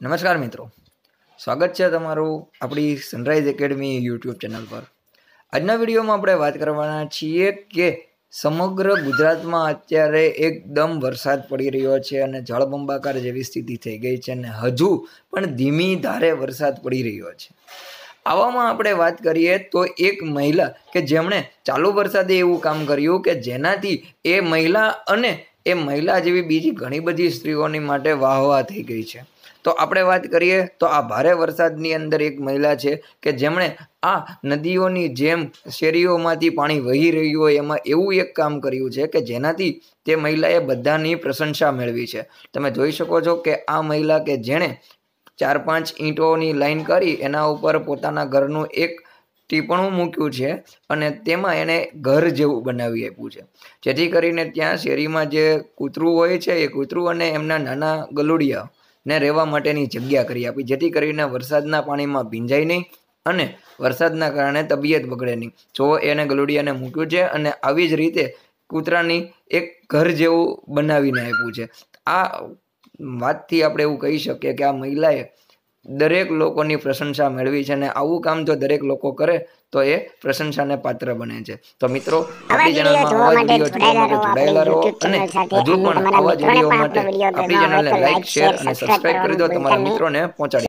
નમસ્કાર મિત્રો સ્વાગત છે તમારું આપણી સનરાઈઝ એકેડમી યુટ્યુબ ચેનલ પર આજના વિડીયોમાં આપણે વાત કરવાના છીએ કે સમગ્ર ગુજરાતમાં અત્યારે એકદમ વરસાદ પડી રહ્યો છે અને જળબંબાકાર જેવી સ્થિતિ થઈ ગઈ છે અને હજુ પણ ધીમી ધારે વરસાદ પડી રહ્યો છે આવામાં આપણે વાત કરીએ તો એક મહિલા કે જેમણે ચાલુ વરસાદે એવું કામ કર્યું કે જેનાથી એ મહિલા અને એ મહિલા જેવી બીજી ઘણી બધી સ્ત્રીઓની માટે વાહવા થઈ ગઈ છે તો આપણે વાત કરીએ તો આ ભારે વરસાદની અંદર એક મહિલા છે કે જેમણે આ નદીઓની જેમ શેરીઓમાંથી પાણી વહી રહ્યું હોય એમાં એવું એક કામ કર્યું છે કે જેનાથી તે મહિલાએ બધાની પ્રશંસા મેળવી છે તમે જોઈ શકો છો કે આ મહિલા કે જેણે ચાર પાંચ ઈંટોની લાઈન કરી એના ઉપર પોતાના ઘરનું એક ટીપણું મૂક્યું છે અને તેમાં એણે ઘર જેવું બનાવી આપ્યું છે જેથી કરીને ત્યાં શેરીમાં જે કૂતરું હોય છે એ કૂતરું અને એમના નાના ગલુડિયા ને રહેવા માટેની જગ્યા કરી આપી જેથી કરીને વરસાદના પાણીમાં ભીંજાય નહીં અને વરસાદના કારણે તબિયત બગડે નહીં જો એને ગલુડિયાને મૂક્યું છે અને આવી જ રીતે કૂતરાની એક ઘર જેવું બનાવીને આપ્યું છે આ વાતથી આપણે એવું કહી શકીએ કે આ મહિલાએ દરેક લોકોની પ્રશંસા મેળવી છે અને આવું કામ જો દરેક લોકો કરે તો એ પ્રશંસાને પાત્ર બને છે તો મિત્રો આપણી ચેનલમાં આવા જોડાયેલા રહો અને હજુ પણ આવા જ વિડીયો માટે આપણી ચેનલને લાઈક શેર અને સબસ્ક્રાઇબ કરી દો તમારા મિત્રોને પહોંચાડી